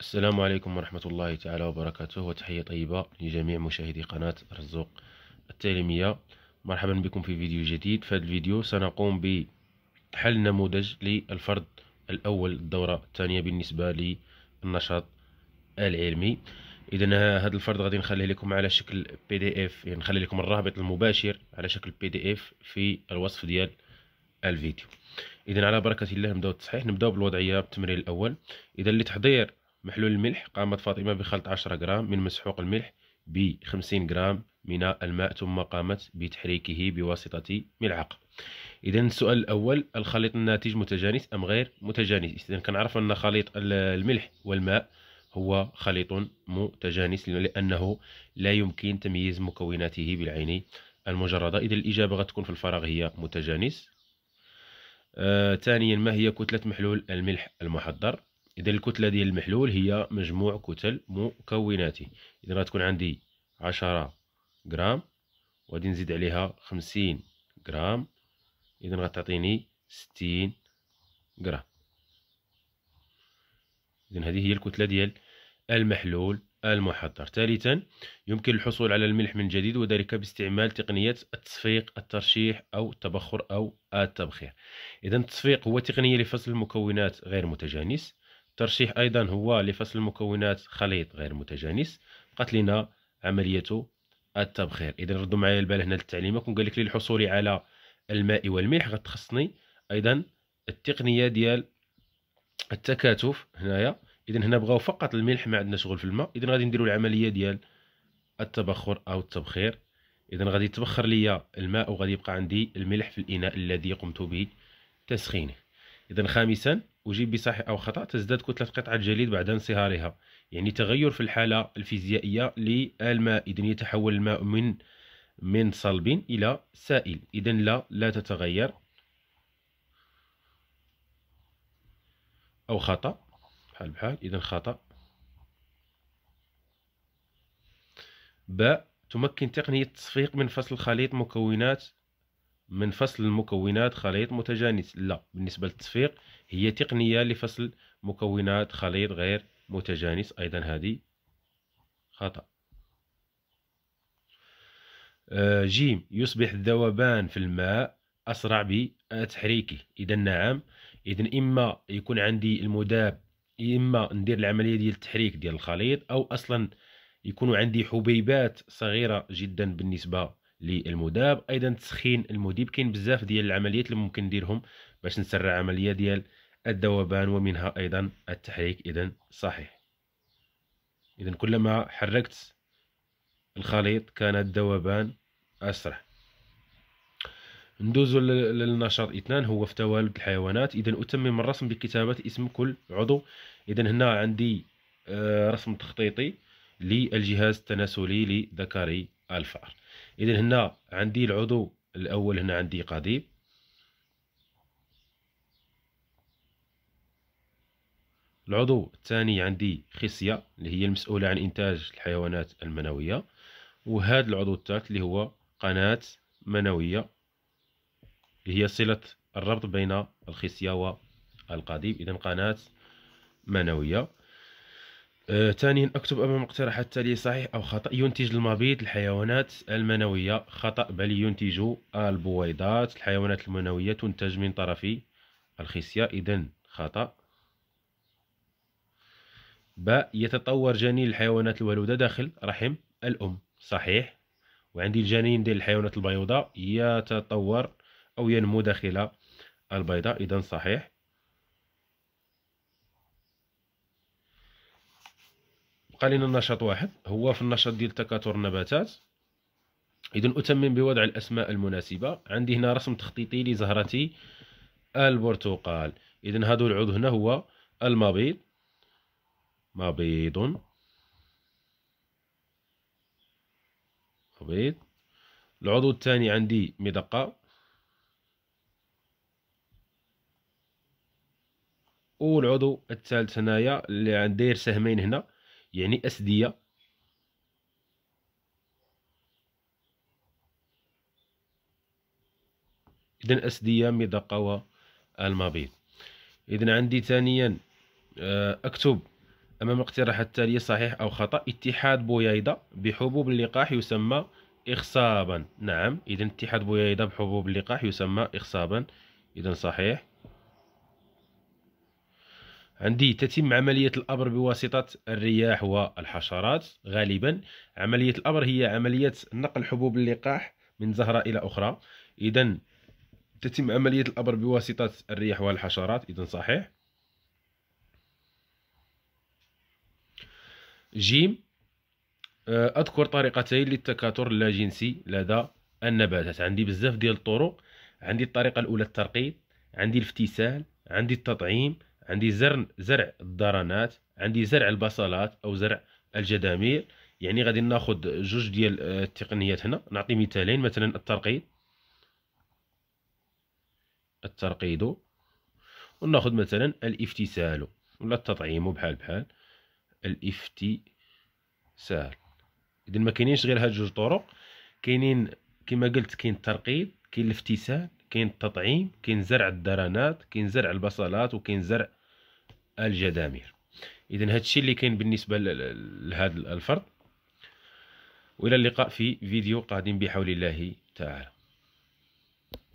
السلام عليكم ورحمة الله تعالى وبركاته وتحية طيبة لجميع مشاهدي قناة رزوق التعليمية مرحبا بكم في فيديو جديد في هذا الفيديو سنقوم بحل نموذج للفرد الأول الدورة الثانية بالنسبة للنشاط العلمي إذا هذا الفرد غادي نخليه لكم على شكل بي دي اف يعني نخلي لكم الرابط المباشر على شكل بي دي اف في الوصف ديال الفيديو إذا على بركة الله نبداو التصحيح نبداو بالوضعية بالتمرين الأول إذا لتحضير محلول الملح قامت فاطمة بخلط 10 غرام من مسحوق الملح ب 50 غرام من الماء ثم قامت بتحريكه بواسطة ملعقة إذا السؤال الأول الخليط الناتج متجانس أم غير متجانس إذا كنعرف أن خليط الملح والماء هو خليط متجانس لأنه لا يمكن تمييز مكوناته بالعين المجردة إذا الإجابة غتكون في الفراغ هي متجانس آه ثانيا ما هي كتلة محلول الملح المحضر اذا الكتله ديال المحلول هي مجموع كتل مكوناته اذا غتكون عندي عشرة غرام وغادي نزيد عليها خمسين غرام اذا غتعطيني ستين غرام اذا هذه هي الكتله ديال المحلول المحضر ثالثا يمكن الحصول على الملح من جديد وذلك باستعمال تقنية التصفيق الترشيح أو التبخر أو التبخير إذا التصفيق هو تقنية لفصل المكونات غير متجانس الترشيح ايضا هو لفصل المكونات خليط غير متجانس بقات لنا عمليه التبخير اذا ردوا معايا البال هنا للتعليم كون قال لك للحصول على الماء والملح غتخصني ايضا التقنيه ديال التكاتف هنايا اذا هنا بغاو فقط الملح ما عندنا شغل في الماء اذا غادي نديروا العمليه ديال التبخر او التبخير اذا غادي يتبخر ليا الماء وغادي يبقى عندي الملح في الاناء الذي قمت به تسخينه اذا خامسا أجيب بصحيح أو خطأ تزداد كتلة قطعة الجليد بعد انصهارها يعني تغير في الحالة الفيزيائية للماء إذا يتحول الماء من من صلب إلى سائل إذا لا لا تتغير أو خطأ بحال بحال إذا خطأ باء تمكن تقنية التصفيق من فصل خليط مكونات من فصل مكونات خليط متجانس لا بالنسبة للتصفيق هي تقنية لفصل مكونات خليط غير متجانس أيضا هذه خطأ آه، جيم يصبح الذوبان في الماء أسرع بتحريكه إذا نعم إذا إما يكون عندي المذاب إما ندير العملية ديال التحريك ديال الخليط أو أصلا يكون عندي حبيبات صغيرة جدا بالنسبة للمذاب ايضا تسخين المذيب كاين بزاف ديال العمليات اللي ممكن نديرهم باش نسرع عمليه ديال الذوبان ومنها ايضا التحريك اذا صحيح اذا كلما حركت الخليط كان الذوبان اسرع ندوزو للنشاط اثنان هو في توالد الحيوانات اذا اتمم الرسم بكتابه اسم كل عضو اذا هنا عندي آه، رسم تخطيطي للجهاز التناسلي لذكري الفار إذا هنا عندي العضو الأول هنا عندي قضيب العضو الثاني عندي خصية اللي هي المسؤولة عن إنتاج الحيوانات المنوية وهذا العضو الثالث اللي هو قناة منوية اللي هي صلة الربط بين الخصية والقضيب إذا قناة منوية ثانيا آه، اكتب امام المقترحات التالية صحيح او خطأ ينتج المبيض الحيوانات المنوية خطأ بل ينتج البويضات الحيوانات المنوية تنتج من طرف الخصية اذا خطأ ب يتطور جنين الحيوانات الولوده داخل رحم الأم صحيح وعندي الجنين ديال الحيوانات البيضاء يتطور أو ينمو داخل البيضاء إذا صحيح بقى لنا نشاط واحد هو في النشاط ديال تكاثر النباتات اذا اتمم بوضع الاسماء المناسبه عندي هنا رسم تخطيطي لزهره البرتقال اذا هذا العضو هنا هو المبيض مبيض مبيض العضو الثاني عندي مدقه والعضو الثالث هنايا اللي داير سهمين هنا يعني أسدية إذا أسدية مضاد المبيض إذا عندي ثانيا آه، أكتب أمام الاقتراحات التالية صحيح أو خطأ اتحاد بويضة بحبوب اللقاح يسمى إخصابا نعم إذا اتحاد بويضة بحبوب اللقاح يسمى إخصابا إذا صحيح عندي تتم عملية الأبر بواسطة الرياح والحشرات غالبا عملية الأبر هي عملية نقل حبوب اللقاح من زهرة إلى أخرى إذا تتم عملية الأبر بواسطة الرياح والحشرات إذا صحيح جيم آه، أذكر طريقتين للتكاثر اللاجنسي لدى النباتات عندي بزاف ديال الطرق عندي الطريقة الأولى الترقيب عندي الافتسال عندي التطعيم عندي زرع زرع الدرانات عندي زرع البصلات او زرع الجدامير يعني غادي ناخذ جوج ديال آه، التقنيات هنا نعطي مثالين مثلا الترقيد الترقيد وناخذ مثلا الافتسال ولا التطعيم بحال بحال الافتسال اذا ما كاينينش غير هاد جوج طرق كاينين كما قلت كاين الترقيد كاين الافتسال كاين التطعيم كاين زرع الدرانات كاين زرع البصلات وكاين زرع الجدامير اذا هذا الشيء اللي كاين بالنسبه لهذا الفرض والى اللقاء في فيديو قادم بحول الله تعالى